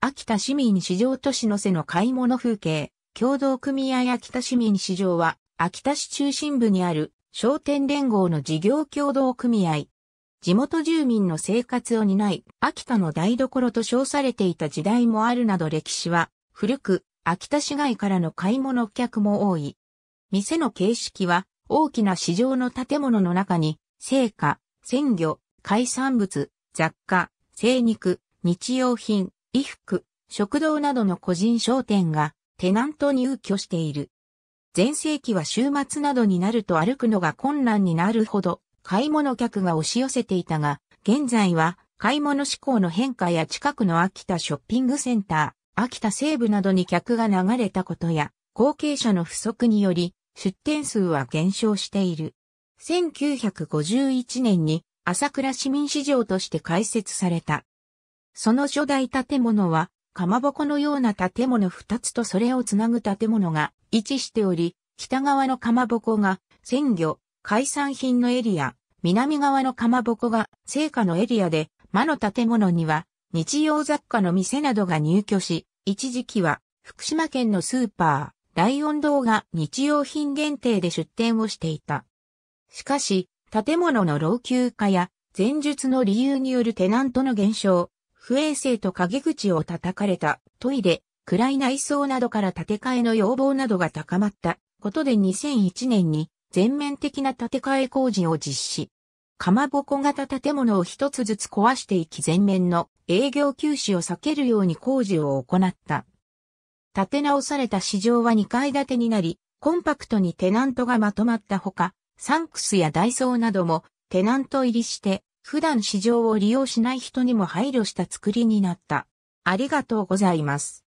秋田市民市場都市の瀬の買い物風景、共同組合秋田市民市場は、秋田市中心部にある商店連合の事業共同組合。地元住民の生活を担い、秋田の台所と称されていた時代もあるなど歴史は古く、秋田市外からの買い物客も多い。店の形式は大きな市場の建物の中に、生花、鮮魚、海産物、雑貨、精肉、日用品、衣服、食堂などの個人商店がテナント入居している。前世紀は週末などになると歩くのが困難になるほど買い物客が押し寄せていたが、現在は買い物志向の変化や近くの秋田ショッピングセンター、秋田西部などに客が流れたことや、後継者の不足により出店数は減少している。1951年に朝倉市民市場として開設されたその初代建物は、かまぼこのような建物2つとそれをつなぐ建物が位置しており、北側のかまぼこが鮮魚、海産品のエリア、南側のかまぼこが成果のエリアで、魔の建物には日用雑貨の店などが入居し、一時期は福島県のスーパー、ライオン堂が日用品限定で出店をしていた。しかし、建物の老朽化や前述の理由によるテナントの減少、不衛生と陰口を叩かれた、トイレ、暗い内装などから建て替えの要望などが高まったことで2001年に全面的な建て替え工事を実施。かまぼこ型建物を一つずつ壊していき全面の営業休止を避けるように工事を行った。建て直された市場は2階建てになり、コンパクトにテナントがまとまったほか、サンクスやダイソーなどもテナント入りして普段市場を利用しない人にも配慮した作りになった。ありがとうございます。